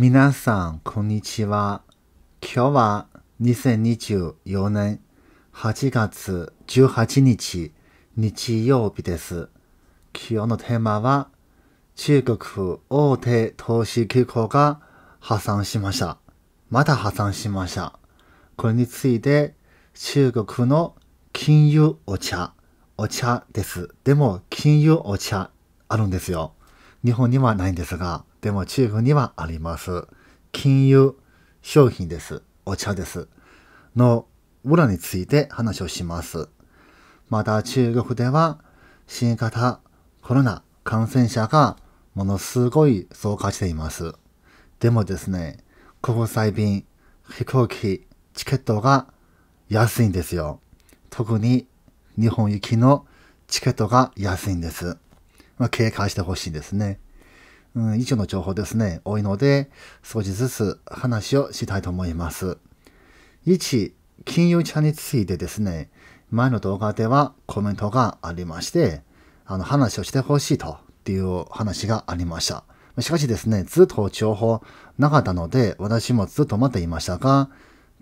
皆さん、こんにちは。今日は2024年8月18日、日曜日です。今日のテーマは、中国大手投資機構が破産しました。また破産しました。これについて、中国の金融お茶、お茶です。でも、金融お茶あるんですよ。日本にはないんですが、でも中国にはあります。金融商品です。お茶です。の裏について話をします。また中国では新型コロナ感染者がものすごい増加しています。でもですね、国際便、飛行機、チケットが安いんですよ。特に日本行きのチケットが安いんです。まあ、警戒してほしいですね。うん、以上の情報ですね、多いので、少しずつ話をしたいと思います。1、金融茶についてですね、前の動画ではコメントがありまして、あの、話をしてほしいと、っていう話がありました。しかしですね、ずっと情報なかったので、私もずっと待っていましたが、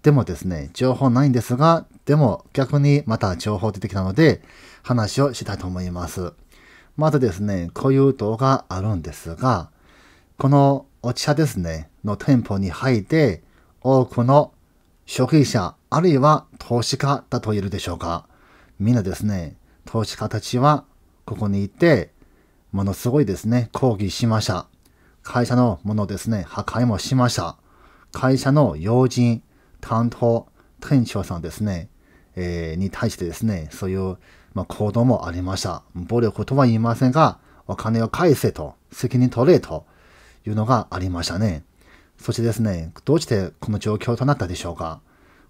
でもですね、情報ないんですが、でも逆にまた情報出てきたので、話をしたいと思います。まずですね、こういう動画あるんですが、このお茶ですね、の店舗に入って、多くの消費者、あるいは投資家だと言えるでしょうか。みんなですね、投資家たちはここにいて、ものすごいですね、抗議しました。会社のものですね、破壊もしました。会社の要人、担当、店長さんですね、えー、に対してですね、そういうまあ、行動もありました。暴力とは言いませんが、お金を返せと、責任取れというのがありましたね。そしてですね、どうしてこの状況となったでしょうか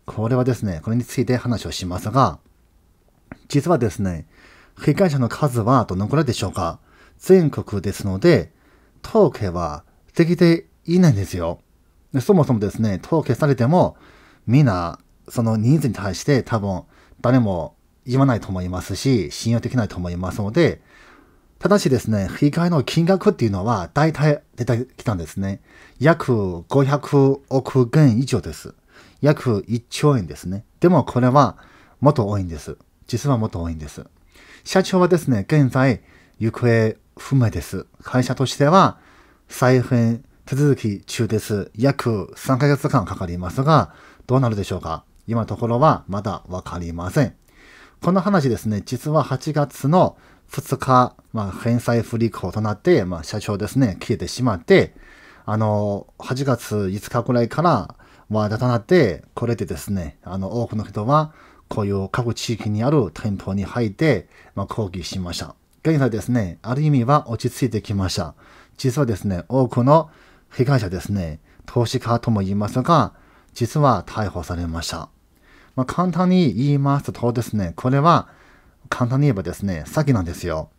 これはですね、これについて話をしますが、実はですね、被害者の数はどのくらいでしょうか全国ですので、統計はできていないんですよ。そもそもですね、統計されても、みんな、その人数に対して多分、誰も言わないと思いますし、信用できないと思いますので、ただしですね、被害の金額っていうのは大体出てきたんですね。約500億元以上です。約1兆円ですね。でもこれはもっと多いんです。実はもっと多いんです。社長はですね、現在行方不明です。会社としては再編手続き中です。約3ヶ月間かかりますが、どうなるでしょうか今のところはまだわかりません。この話ですね、実は8月の2日、まあ、返済不履行となって、まあ、社長ですね、消えてしまって、あの、8月5日くらいから、話題となって、これでですね、あの、多くの人は、こういう各地域にある店頭に入って、まあ、抗議しました。現在ですね、ある意味は落ち着いてきました。実はですね、多くの被害者ですね、投資家とも言いますが、実は逮捕されました。まあ、簡単に言いますとですね、これは簡単に言えばですね、詐欺なんですよ。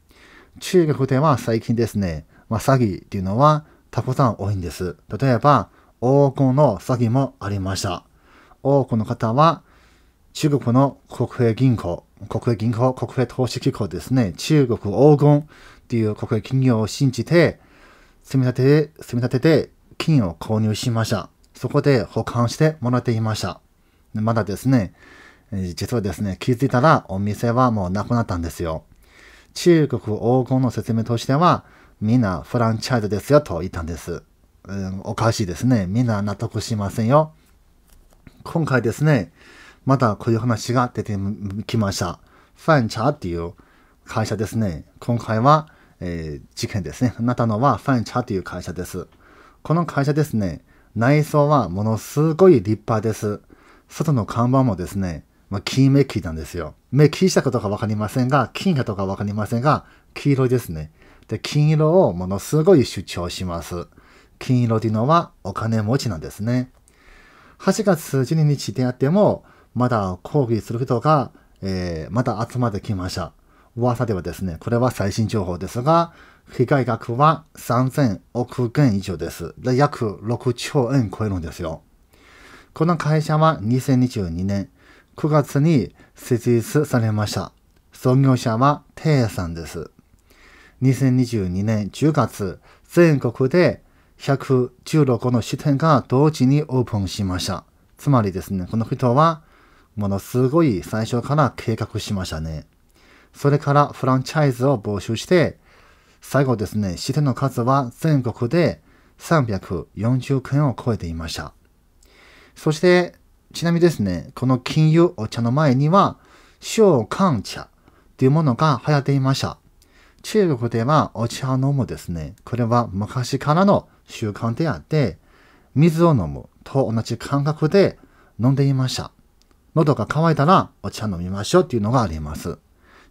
中国では最近ですね、まあ、詐欺っていうのはたくさん多いんです。例えば、黄金の詐欺もありました。多くの方は、中国の国営銀行、国営銀行、国営投資機構ですね、中国黄金っていう国営企業を信じて、積み立てで、積み立てで金を購入しました。そこで保管してもらっていました。まだですね、実はですね、気づいたらお店はもうなくなったんですよ。中国黄金の説明としては、みんなフランチャイズですよと言ったんです。うん、おかしいですね。みんな納得しませんよ。今回ですね、またこういう話が出てきました。ファンチャーっていう会社ですね。今回は、えー、事件ですね。なったのはファンチャーという会社です。この会社ですね、内装はものすごい立派です。外の看板もですね、まあ、金メッキなんですよ。メッキしたことがわかりませんが、金かどうかわかりませんが、黄色ですね。で、金色をものすごい主張します。金色ていうのはお金持ちなんですね。8月12日であっても、まだ抗議する人が、えー、まだ集まってきました。噂ではですね、これは最新情報ですが、被害額は3000億元以上です。で、約6兆円超えるんですよ。この会社は2022年9月に設立されました。創業者はテイさんです。2022年10月、全国で116の支店が同時にオープンしました。つまりですね、この人はものすごい最初から計画しましたね。それからフランチャイズを募集して、最後ですね、支店の数は全国で340件を超えていました。そして、ちなみにですね、この金融お茶の前には、小漢茶というものが流行っていました。中国ではお茶を飲むですね。これは昔からの習慣であって、水を飲むと同じ感覚で飲んでいました。喉が渇いたらお茶飲みましょうっていうのがあります。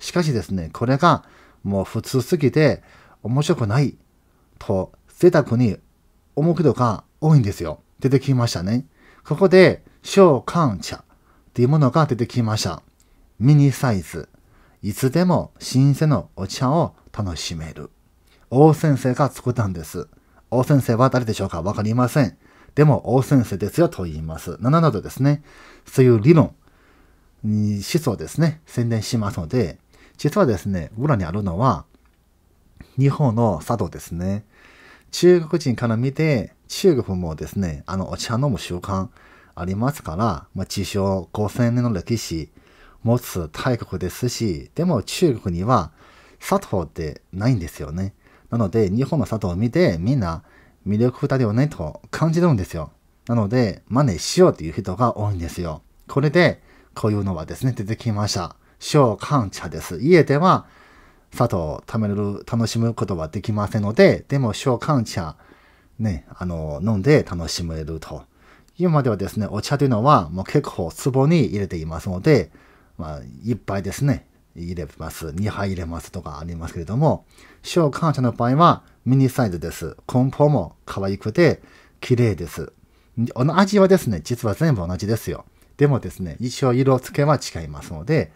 しかしですね、これがもう普通すぎて面白くないと贅沢に思うことが多いんですよ。出てきましたね。ここで、小寒茶っていうものが出てきました。ミニサイズ。いつでも新鮮のお茶を楽しめる。王先生が作ったんです。王先生は誰でしょうかわかりません。でも王先生ですよと言います。ななどですね、そういう理論、思想ですね、宣伝しますので、実はですね、裏にあるのは、日本の茶道ですね。中国人から見て、中国もですね、あの、お茶飲む習慣ありますから、まあ、自称5000年の歴史持つ大国ですし、でも中国には砂糖ってないんですよね。なので、日本の砂糖を見て、みんな魅力だよねと感じるんですよ。なので、真似しようという人が多いんですよ。これで、こういうのはですね、出てきました。小寒茶です。家では、砂糖を貯る、楽しむことはできませんので、でも小寒茶、ね、あの、飲んで楽しめると。今まではですね、お茶というのはもう結構壺に入れていますので、まあ、ぱいですね、入れます、2杯入れますとかありますけれども、小喚茶の場合はミニサイズです。梱包も可愛くて綺麗です。味はですね、実は全部同じですよ。でもですね、一応色付けは違いますので、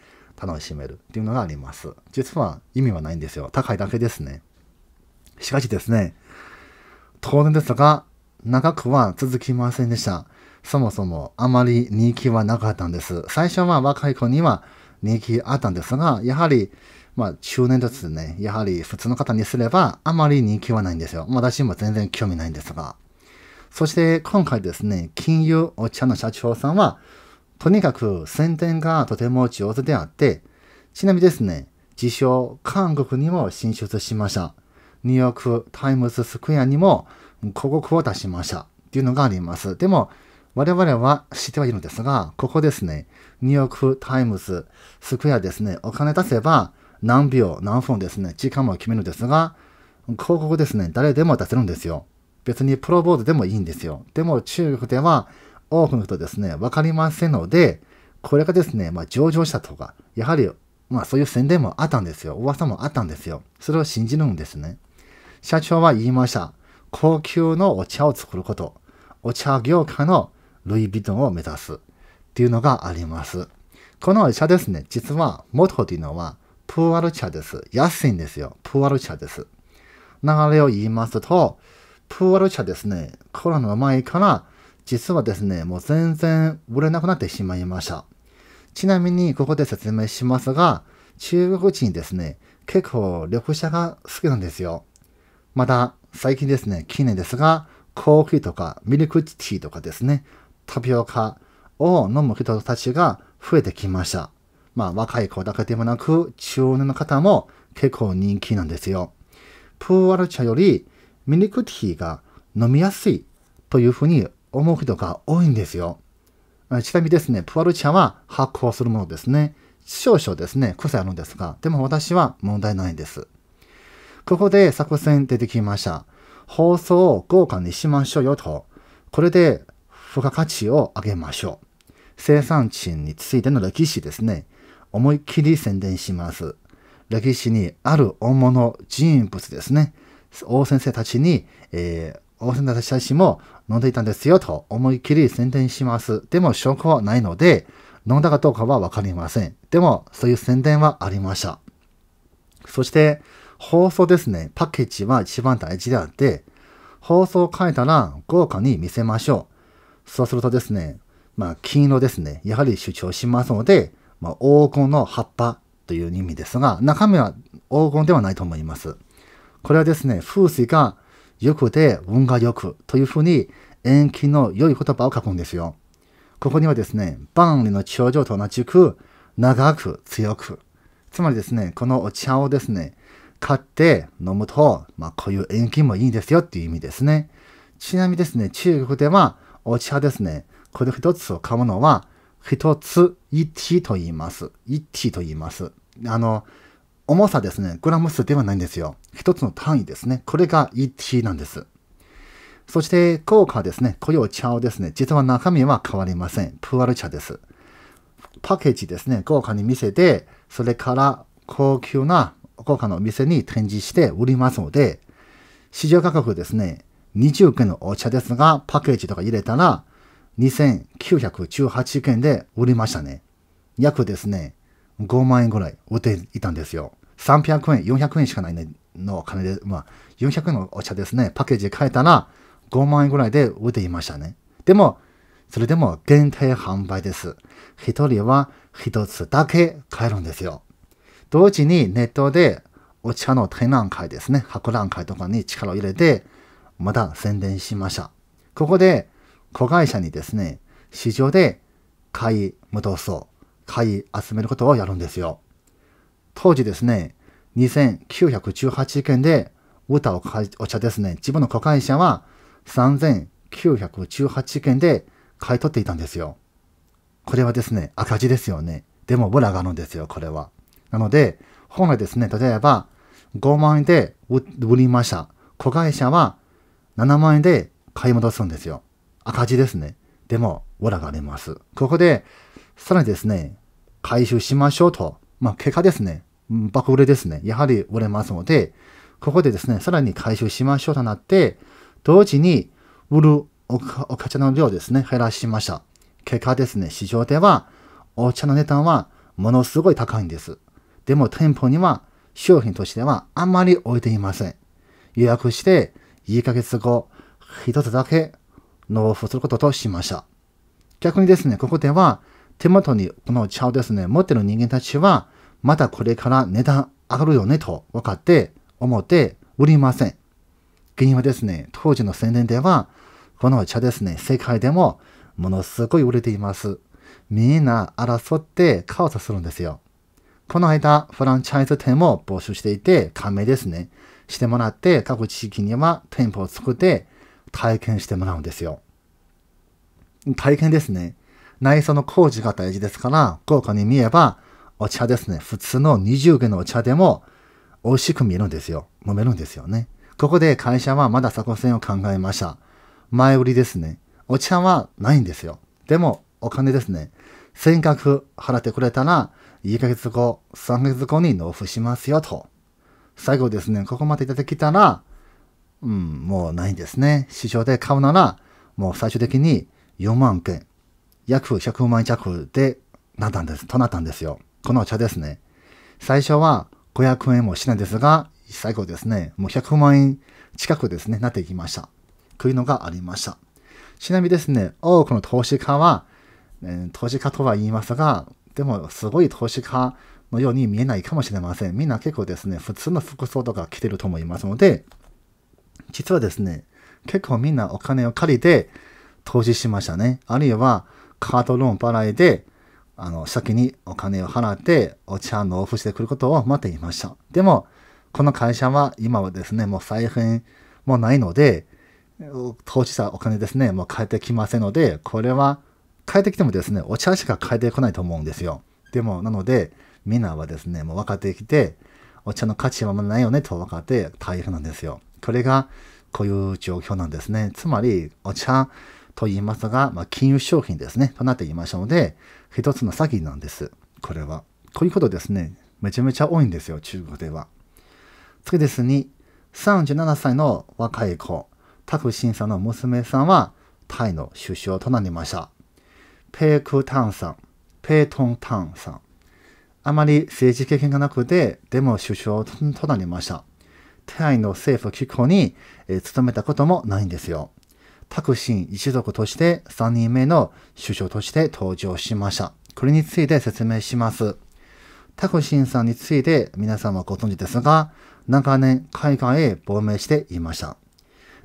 楽しめるっていうのがあります。実は意味はないんですよ。高いだけですね。しかしですね、当然ですが、長くは続きませんでした。そもそもあまり人気はなかったんです。最初は若い子には人気あったんですが、やはり、まあ中年ですね。やはり普通の方にすればあまり人気はないんですよ。私も全然興味ないんですが。そして今回ですね、金融お茶の社長さんはとにかく宣伝がとても上手であって、ちなみにですね、自称韓国にも進出しました。ニューヨークタイムズスクエアにも広告を出しました。っていうのがあります。でも、我々は知ってはいるんですが、ここですね、ニューヨークタイムズスクエアですね、お金出せば何秒何分ですね、時間も決めるんですが、広告ですね、誰でも出せるんですよ。別にプロボードでもいいんですよ。でも中国では多くの人ですね、わかりませんので、これがですね、まあ、上場したとか、やはり、まあ、そういう宣伝もあったんですよ。噂もあったんですよ。それを信じるんですね。社長は言いました。高級のお茶を作ること。お茶業界のルイ・ヴィトンを目指す。っていうのがあります。このお茶ですね、実は、元というのは、プーアル茶です。安いんですよ。プーアル茶です。流れを言いますと、プーアル茶ですね、コロナの前から実はですね、もう全然売れなくなってしまいました。ちなみに、ここで説明しますが、中国人ですね、結構緑茶が好きなんですよ。また、最近ですね、近年ですが、コーヒーとかミルクティーとかですね、タピオカを飲む人たちが増えてきました。まあ、若い子だけでもなく、中年の方も結構人気なんですよ。プーアル茶よりミルクティーが飲みやすいというふうに思う人が多いんですよ。ちなみにですね、プワル茶は発酵するものですね。少々ですね、癖あるんですが、でも私は問題ないです。ここで作戦出てきました。放送を豪華にしましょうよと。これで付加価値を上げましょう。生産地についての歴史ですね。思いっきり宣伝します。歴史にある大物人物ですね。大先生たちに、えー、大先生たちも飲んでいたんですよと思い切り宣伝します。でも証拠はないので、飲んだかどうかはわかりません。でも、そういう宣伝はありました。そして、放送ですね。パッケージは一番大事であって、放送を変えたら豪華に見せましょう。そうするとですね、まあ、金色ですね。やはり主張しますので、まあ、黄金の葉っぱという意味ですが、中身は黄金ではないと思います。これはですね、風水が欲で運が欲というふうに延期の良い言葉を書くんですよ。ここにはですね、万里の長城と同じく長く強く。つまりですね、このお茶をですね、買って飲むと、まあこういう延期もいいんですよっていう意味ですね。ちなみにですね、中国ではお茶ですね、これ一つを買うのは、一つ一と言います。一と言います。あの、重さですね、グラム数ではないんですよ。一つの単位ですね。これが1 t なんです。そして、効果ですね、雇用茶をですね、実は中身は変わりません。プアル茶です。パッケージですね、豪華に見せて、それから高級な豪華のお店に展示して売りますので、市場価格ですね、20件のお茶ですが、パッケージとか入れたら、2918円で売りましたね。約ですね、5万円ぐらい売っていたんですよ。300円、400円しかないの金で、まあ、400円のお茶ですね、パッケージで買えたら5万円ぐらいで売っていましたね。でも、それでも限定販売です。一人は一つだけ買えるんですよ。同時にネットでお茶の展覧会ですね、博覧会とかに力を入れて、また宣伝しました。ここで子会社にですね、市場で買い戻そう、買い集めることをやるんですよ。当時ですね、2918件で、ウタお茶ですね、自分の子会社は3918件で買い取っていたんですよ。これはですね、赤字ですよね。でも、ボラがあるんですよ、これは。なので、本来ですね、例えば、5万円で売りました。子会社は7万円で買い戻すんですよ。赤字ですね。でも、ボラがあります。ここで、さらにですね、回収しましょうとまあ、結果ですね、爆売れですね、やはり売れますので、ここでですね、さらに回収しましょうとなって、同時に売るお茶の量ですね、減らしました。結果ですね、市場ではお茶の値段はものすごい高いんです。でも店舗には商品としてはあんまり置いていません。予約して1ヶ月後、一つだけ納付することとしました。逆にですね、ここでは手元にこの茶をですね、持ってる人間たちは、まだこれから値段上がるよねと分かって、思って売りません。原因はですね、当時の宣伝では、この茶ですね、世界でもものすごい売れています。みんな争ってカオスするんですよ。この間、フランチャイズ店も募集していて、加盟ですね。してもらって、各地域には店舗を作って体験してもらうんですよ。体験ですね。内装の工事が大事ですから、豪華に見えば、お茶ですね。普通の20元のお茶でも美味しく見えるんですよ。飲めるんですよね。ここで会社はまだ作戦を考えました。前売りですね。お茶はないんですよ。でも、お金ですね。尖閣払ってくれたら、1ヶ月後、3ヶ月後に納付しますよと。最後ですね、ここまでいただけたら、うん、もうないんですね。市場で買うなら、もう最終的に4万件、約100万弱でなったんです、となったんですよ。このお茶ですね。最初は500円もしないですが、最後ですね、もう100万円近くですね、なっていきました。というのがありました。ちなみにですね、多くの投資家は、えー、投資家とは言いますが、でもすごい投資家のように見えないかもしれません。みんな結構ですね、普通の服装とか着てると思いますので、実はですね、結構みんなお金を借りて投資しましたね。あるいは、カードルーン払いで、あの、先にお金を払ってお茶納付してくることを待っていました。でも、この会社は今はですね、もう再編もないので、投資したお金ですね、もう返ってきませんので、これは返ってきてもですね、お茶しか返ってこないと思うんですよ。でも、なので、みんなはですね、もう分かってきて、お茶の価値はもうないよねと分かって大変なんですよ。これがこういう状況なんですね。つまり、お茶、と言いますが、まあ、金融商品ですね、となっていましたので、一つの詐欺なんです。これは。ということですね、めちゃめちゃ多いんですよ、中国では。次ですに、37歳の若い子、タクシンさんの娘さんは、タイの首相となりました。ペークタンさん、ペートンタンさん。あまり政治経験がなくて、でも首相となりました。タイの政府機構に、え勤めたこともないんですよ。タク・シン一族として3人目の首相として登場しました。これについて説明します。タクシンさんについて皆さんはご存知ですが、長年海外へ亡命していました。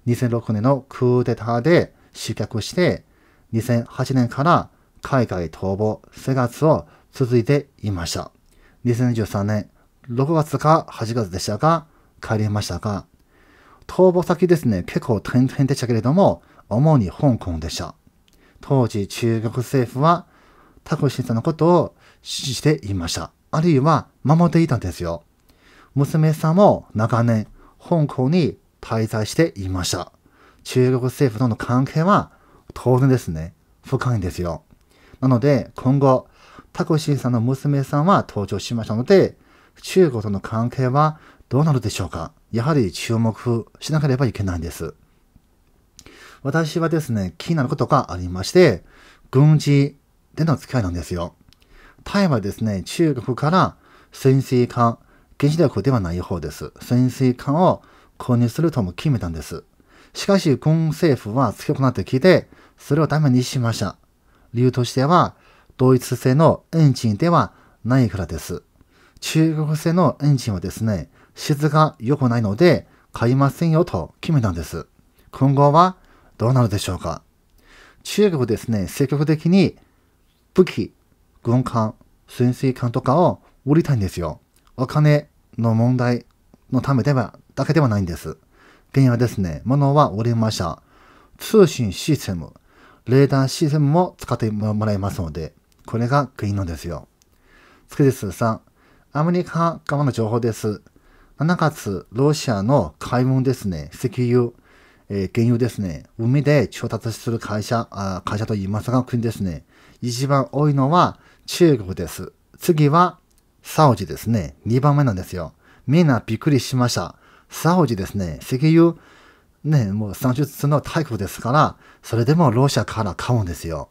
2006年のクーデターで失脚して、2008年から海外逃亡生活を続いていました。2013年6月か8月でしたが、帰りましたが、逃亡先ですね、結構点々でしたけれども、主に香港でした。当時中国政府はタクシーさんのことを支持していました。あるいは守っていたんですよ。娘さんも長年香港に滞在していました。中国政府との関係は当然ですね、深いんですよ。なので今後、タクシーさんの娘さんは登場しましたので、中国との関係はどうなるでしょうかやはり注目しなければいけないんです。私はですね、気になることがありまして、軍事での付き合いなんですよ。タイはですね、中国から潜水艦、原子力ではない方です。潜水艦を購入するとも決めたんです。しかし、軍政府は強くなってきて、それをダメにしました。理由としては、ドイツ製のエンジンではないからです。中国製のエンジンはですね、質が良くないので、買いませんよと決めたんです。今後はどうなるでしょうか中国ですね、積極的に武器、軍艦、潜水艦とかを売りたいんですよ。お金の問題のためでは、だけではないんです。原因はですね、物は売りました。通信システム、レーダーシステムも使ってもらえますので、これが国のですよ。次です。3、アメリカ側の情報です。7月、ロシアの海運ですね、石油、えー、原油ですね、海で調達する会社、あ会社と言いますが、国ですね、一番多いのは中国です。次はサウジですね、二番目なんですよ。みんなびっくりしました。サウジですね、石油、ね、もう産出の大国ですから、それでもロシアから買うんですよ。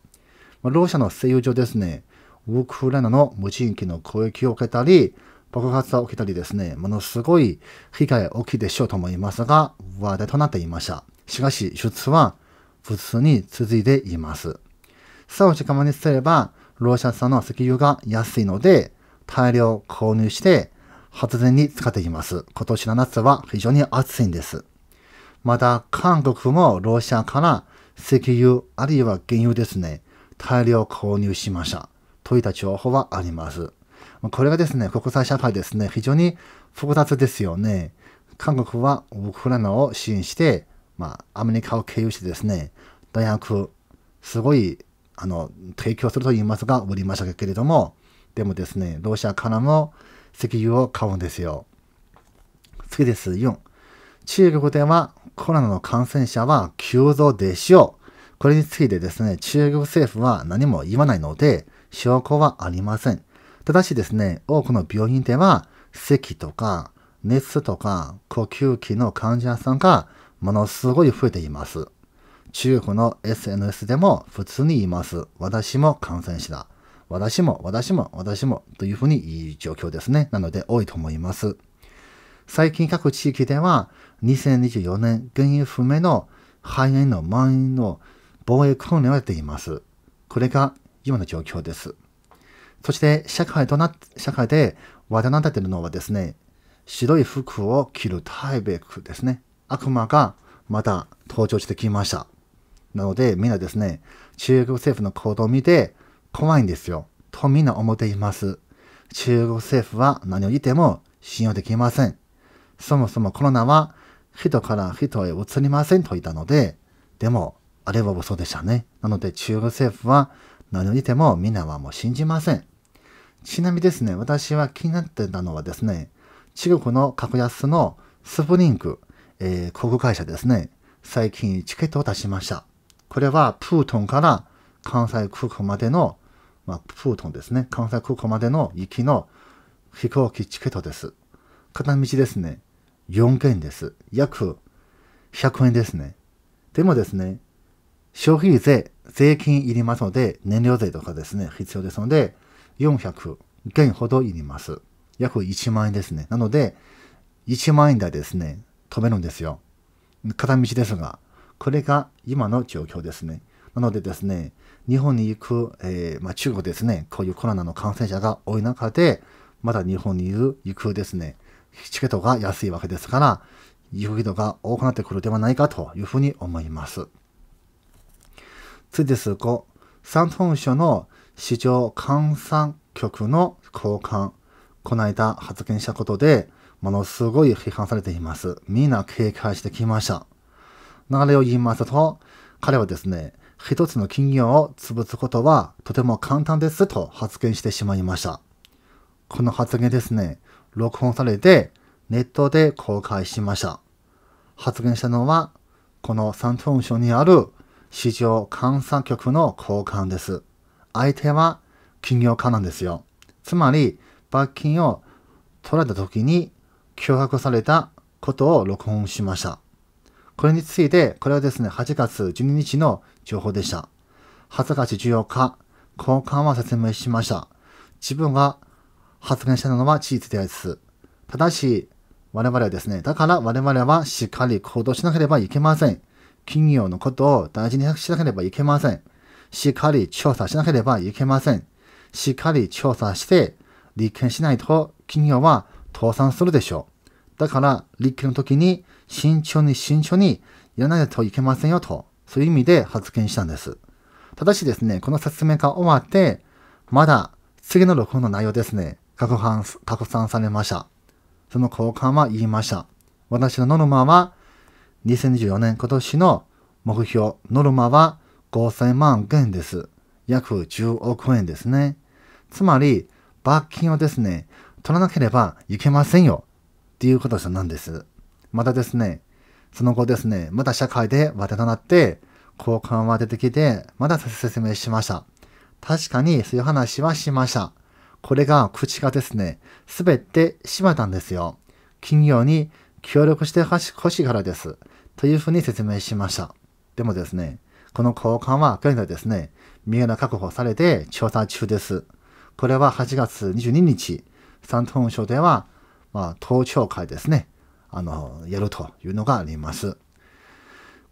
ロシアの製油所ですね、ウクライナの無人機の攻撃を受けたり、爆発は起きたりですね、ものすごい被害が起きでしょうと思いますが、話題となっていました。しかし、出術は普通に続いています。サウジ側にすれば、ロシア産の石油が安いので、大量購入して発電に使っています。今年の夏は非常に暑いんです。また、韓国もロシアから石油あるいは原油ですね、大量購入しました。といった情報はあります。これがですね、国際社会ですね、非常に複雑ですよね。韓国はウクライナを支援して、まあ、アメリカを経由してですね、大学、すごい、あの、提供すると言いますが、売りましたけれども、でもですね、ロシアからも石油を買うんですよ。次です。4。中国ではコロナの感染者は急増でしょう。これについてですね、中国政府は何も言わないので、証拠はありません。ただしですね、多くの病院では、咳とか、熱とか、呼吸器の患者さんがものすごい増えています。中国の SNS でも普通に言います。私も感染した。私も、私も、私も、というふうにいい状況ですね。なので多いと思います。最近各地域では、2024年原因不明の肺炎の蔓延の防衛訓練をやっています。これが今の状況です。そして社会とな、社会で話題になっているのはですね、白い服を着るタイベックですね。悪魔がまた登場してきました。なのでみんなですね、中国政府の行動を見て怖いんですよ。とみんな思っています。中国政府は何を言っても信用できません。そもそもコロナは人から人へ移りませんと言ったので、でも、あれは嘘でしたね。なので中国政府は何を言ってもみんなはもう信じません。ちなみにですね、私は気になってたのはですね、中国の格安のスプリンク、えー、航空会社ですね、最近チケットを出しました。これはプートンから関西空港までの、まあ、プートンですね、関西空港までの行きの飛行機チケットです。片道ですね、4件です。約100円ですね。でもですね、消費税、税金いりますので、燃料税とかですね、必要ですので、400元ほどいります。約1万円ですね。なので、1万円台ですね、止めるんですよ。片道ですが、これが今の状況ですね。なのでですね、日本に行く、えー、まあ、中国ですね、こういうコロナの感染者が多い中で、まだ日本に行くですね、チケットが安いわけですから、行く人が多くなってくるではないかというふうに思います。次です。5、山東省の市場換算局の交換、この間発言したことで、ものすごい批判されています。みんな警戒してきました。流れを言いますと、彼はですね、一つの企業を潰すことはとても簡単ですと発言してしまいました。この発言ですね、録音されてネットで公開しました。発言したのは、この山東省にある市場監査局の交換です。相手は企業家なんですよ。つまり、罰金を取られた時に脅迫されたことを録音しました。これについて、これはですね、8月12日の情報でした。20月14日、交換は説明しました。自分が発言したのは事実です。ただし、我々はですね、だから我々はしっかり行動しなければいけません。企業のことを大事にしなければいけません。しっかり調査しなければいけません。しっかり調査して、立件しないと企業は倒産するでしょう。だから、立件の時に慎重に慎重にやらないといけませんよと、そういう意味で発言したんです。ただしですね、この説明が終わって、まだ次の録音の内容ですね、拡散、拡散されました。その交換は言いました。私のノルマは、2024年今年の目標、ノルマは5000万元です。約10億円ですね。つまり、罰金をですね、取らなければいけませんよ。っていうことなんです。またですね、その後ですね、また社会で話題となって、交換は出てきて、また説明しました。確かにそういう話はしました。これが口がですね、滑ってしまったんですよ。企業に協力してほしいからです。というふうに説明しました。でもですね、この交換は現在ですね、身柄確保されて調査中です。これは8月22日、山東省では、まあ、盗聴会ですね、あの、やるというのがあります。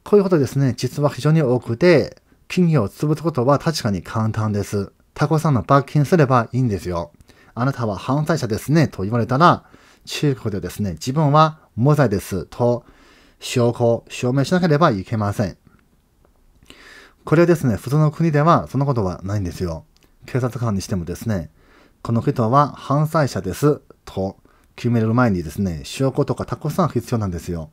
こういうことですね、実は非常に多くて、企業を潰すことは確かに簡単です。タコさんの罰金すればいいんですよ。あなたは犯罪者ですね、と言われたら、中国でですね、自分は無罪です、と、証拠証明しなければいけません。これはですね、普通の国ではそんなことはないんですよ。警察官にしてもですね、この人は犯罪者ですと決める前にですね、証拠とかたくさん必要なんですよ。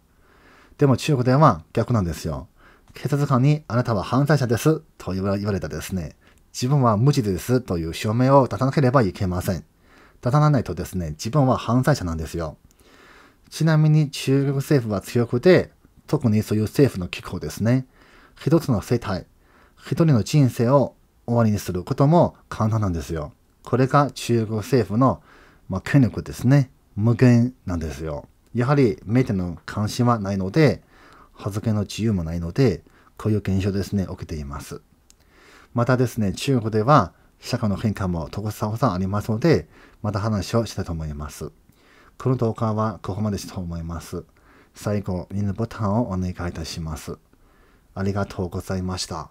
でも中国では逆なんですよ。警察官にあなたは犯罪者ですと言われたですね、自分は無知ですという証明を出さなければいけません。出さないとですね、自分は犯罪者なんですよ。ちなみに中国政府は強くて、特にそういう政府の機構ですね。一つの生態、一人の人生を終わりにすることも簡単なんですよ。これが中国政府の、まあ、権力ですね。無限なんですよ。やはり、メディアの関心はないので、発言の自由もないので、こういう現象ですね、起きています。またですね、中国では、社会の変化も特さほさありますので、また話をしたいと思います。この動画はここまでしたと思います。最後、いいねボタンをお願いいたします。ありがとうございました。